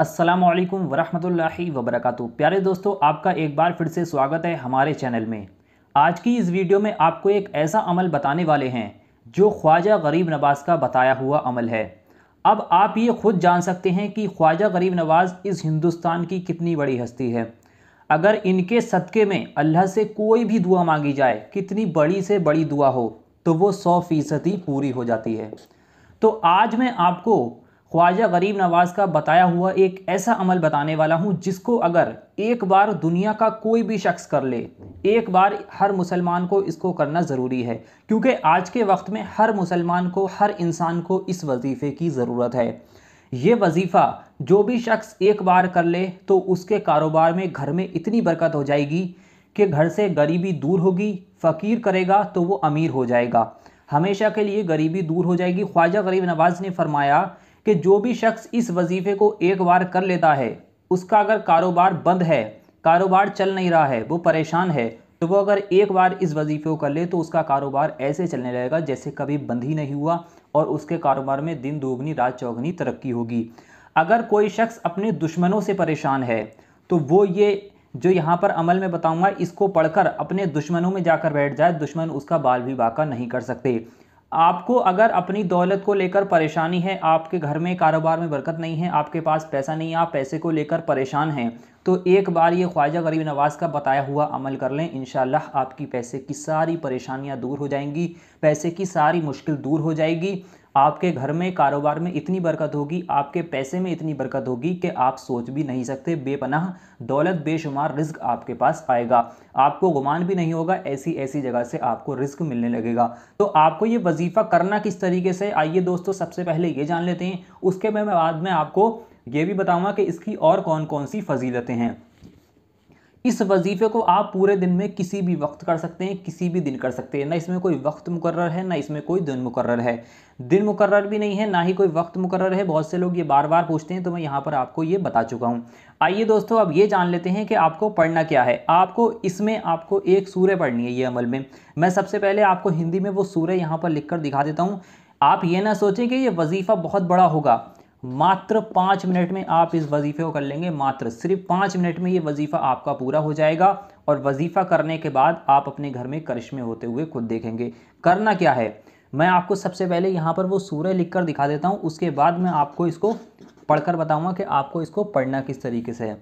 अस्सलाम वालेकुम वरहमतुल्लाहि वबरकatuh प्यारे दोस्तों आपका एक बार फिर से स्वागत है हमारे चैनल में आज की इस वीडियो में आपको एक ऐसा अमल बताने वाले हैं जो ख्वाजा गरीब नवाज़ का बताया हुआ अमल है अब आप ये खुद जान सकते हैं कि ख्वाजा गरीब नवाज़ इस हिंदुस्तान की कितनी बड़ी हस्ती है अगर इनके सदक़े में अल्लाह से कोई भी दुआ मांगी जाए कितनी बड़ी से बड़ी दुआ हो तो वो सौ फ़ीसदी पूरी हो जाती है तो आज मैं आपको ख्वाजा गरीब नवाज़ का बताया हुआ एक ऐसा अमल बताने वाला हूँ जिसको अगर एक बार दुनिया का कोई भी शख्स कर ले एक बार हर मुसलमान को इसको करना ज़रूरी है क्योंकि आज के वक्त में हर मुसलमान को हर इंसान को इस वजीफ़े की ज़रूरत है ये वजीफ़ा जो भी शख्स एक बार कर ले तो उसके कारोबार में घर में इतनी बरकत हो जाएगी कि घर से गरीबी दूर होगी फ़कीर करेगा तो वो अमीर हो जाएगा हमेशा के लिए गरीबी दूर हो जाएगी ख्वाजा गरीब नवाज़ ने फरमाया कि जो भी शख्स इस वजीफ़े को एक बार कर लेता है उसका अगर कारोबार बंद है कारोबार चल नहीं रहा है वो परेशान है तो वो अगर एक बार इस वजीफ़े को कर ले तो उसका कारोबार ऐसे चलने लगेगा जैसे कभी बंद ही नहीं हुआ और उसके कारोबार में दिन दोगुनी रात चौगनी तरक्की होगी अगर कोई शख्स अपने दुश्मनों से परेशान है तो वो ये जो यहाँ पर अमल में बताऊँगा इसको पढ़कर अपने दुश्मनों में जाकर बैठ जाए दुश्मन उसका बाल भी बाका नहीं कर सकते आपको अगर अपनी दौलत को लेकर परेशानी है आपके घर में कारोबार में बरकत नहीं है आपके पास पैसा नहीं है आप पैसे को लेकर परेशान हैं तो एक बार ये ख्वाजा गरीब नवाज़ का बताया हुआ अमल कर लें इन आपकी पैसे की सारी परेशानियाँ दूर हो जाएंगी पैसे की सारी मुश्किल दूर हो जाएगी आपके घर में कारोबार में इतनी बरकत होगी आपके पैसे में इतनी बरकत होगी कि आप सोच भी नहीं सकते बेपनाह दौलत बेशुमार रिस्क आपके पास आएगा आपको गुमान भी नहीं होगा ऐसी ऐसी जगह से आपको रिस्क मिलने लगेगा तो आपको ये वजीफ़ा करना किस तरीके से आइए दोस्तों सबसे पहले ये जान लेते हैं उसके बाद में आपको ये भी बताऊँगा कि इसकी और कौन कौन सी फजीलतें हैं इस वजीफ़े को आप पूरे दिन में किसी भी वक्त कर सकते हैं किसी भी दिन कर सकते हैं ना इसमें कोई वक्त मुकर है ना इसमें कोई दिन मुकर्र है दिन मुकर भी नहीं है ना ही कोई वक्त मुकर है बहुत से लोग ये बार बार पूछते हैं तो मैं यहाँ पर आपको ये बता चुका हूँ आइए दोस्तों अब ये जान लेते हैं कि आपको पढ़ना क्या है आपको इसमें आपको एक सूर्य पढ़नी है ये अमल में मैं सबसे पहले आपको हिंदी में वो सूर्य यहाँ पर लिख दिखा देता हूँ आप ये ना सोचें कि ये वजीफ़ा बहुत बड़ा होगा मात्र पाँच मिनट में आप इस वजीफे को कर लेंगे मात्र सिर्फ पाँच मिनट में ये वजीफ़ा आपका पूरा हो जाएगा और वजीफ़ा करने के बाद आप अपने घर में करिश्मे होते हुए खुद देखेंगे करना क्या है मैं आपको सबसे पहले यहाँ पर वो सूर्य लिख कर दिखा देता हूँ उसके बाद मैं आपको इसको पढ़कर बताऊँगा कि आपको इसको पढ़ना किस तरीके से है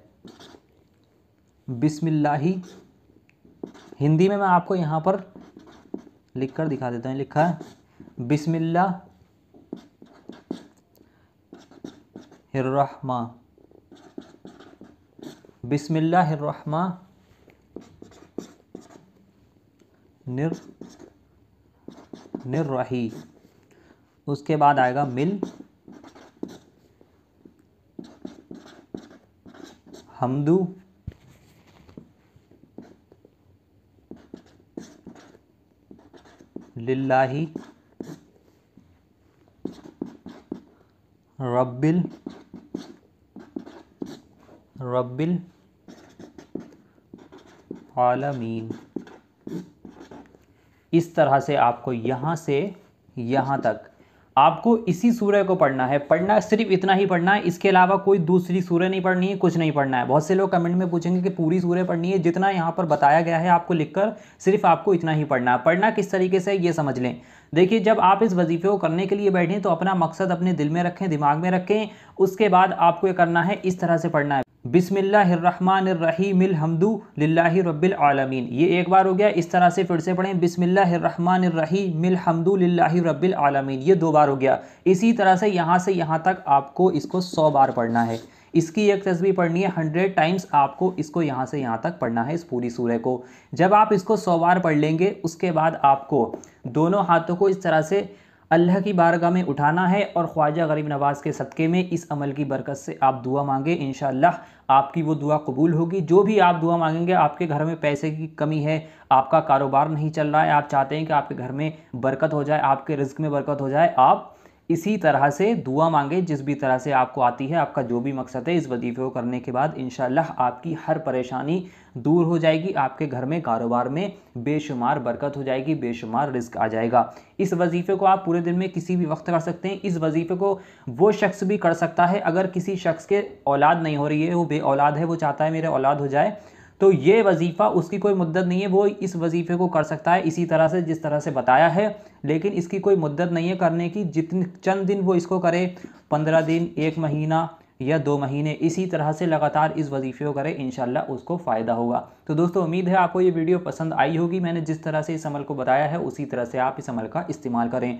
बिसमिल्लाही हिंदी में मैं आपको यहाँ पर लिख कर दिखा देता हूँ लिखा है बिसमिल्ला हिर्रहमा निर निर्रही उसके बाद आएगा मिल हमदू लिल्लाही रब्बिल रबिल आलमीन इस तरह से आपको यहाँ से यहाँ तक आपको इसी सूर्य को पढ़ना है पढ़ना सिर्फ इतना ही पढ़ना है इसके अलावा कोई दूसरी सूर्य नहीं पढ़नी है कुछ नहीं पढ़ना है बहुत से लोग कमेंट में पूछेंगे कि पूरी सूर्य पढ़नी है जितना यहाँ पर बताया गया है आपको लिखकर सिर्फ आपको इतना ही पढ़ना है पढ़ना किस तरीके से ये समझ लें देखिए जब आप इस वजीफे को करने के लिए बैठें तो अपना मकसद अपने दिल में रखें दिमाग में रखें उसके बाद आपको ये करना है इस तरह से पढ़ना है बिसमिल्लाहमानरहीमिलहमदू रबालमीन ये एक बार हो गया इस तरह से फिर से पढ़ें बिसमिल्लाहमानरहीमिलहमदू रबालमीन ये दो बार हो गया इसी तरह से यहाँ से यहाँ तक आपको इसको सौ बार पढ़ना है इसकी एक तस्वीर पढ़नी है हंड्रेड टाइम्स आपको इसको यहाँ से यहाँ तक पढ़ना है इस पूरी सूर्य को जब आप इसको सौ बार पढ़ लेंगे उसके बाद आपको दोनों हाथों को इस तरह से अल्लाह की बारगाह में उठाना है और ख्वाजा गरीब नवाज़ के सदक़े में इस अमल की बरकत से आप दुआ मांगें इन आपकी वो दुआ कबूल होगी जो भी आप दुआ मांगेंगे आपके घर में पैसे की कमी है आपका कारोबार नहीं चल रहा है आप चाहते हैं कि आपके घर में बरकत हो जाए आपके रिज्क में बरकत हो जाए आप इसी तरह से दुआ मांगे जिस भी तरह से आपको आती है आपका जो भी मकसद है इस वजीफे को करने के बाद इन आपकी हर परेशानी दूर हो जाएगी आपके घर में कारोबार में बेशुमार बरकत हो जाएगी बेशुमार रिस्क आ जाएगा इस वजीफे को आप पूरे दिन में किसी भी वक्त कर सकते हैं इस वजीफे को वो शख्स भी कर सकता है अगर किसी शख्स के औलाद नहीं हो रही है वो बे औलाद है वो चाहता है मेरे औलाद हो जाए तो ये वजीफ़ा उसकी कोई मुद्दत नहीं है वो इस वजीफ़े को कर सकता है इसी तरह से जिस तरह से बताया है लेकिन इसकी कोई मुद्दत नहीं है करने की जितने चंद दिन वो इसको करे पंद्रह दिन एक महीना या दो महीने इसी तरह से लगातार इस वजीफ़े को करें इन उसको फ़ायदा होगा तो दोस्तों उम्मीद है आपको ये वीडियो पसंद आई होगी मैंने जिस तरह से इस अमल को बताया है उसी तरह से आप इस अमल का इस्तेमाल करें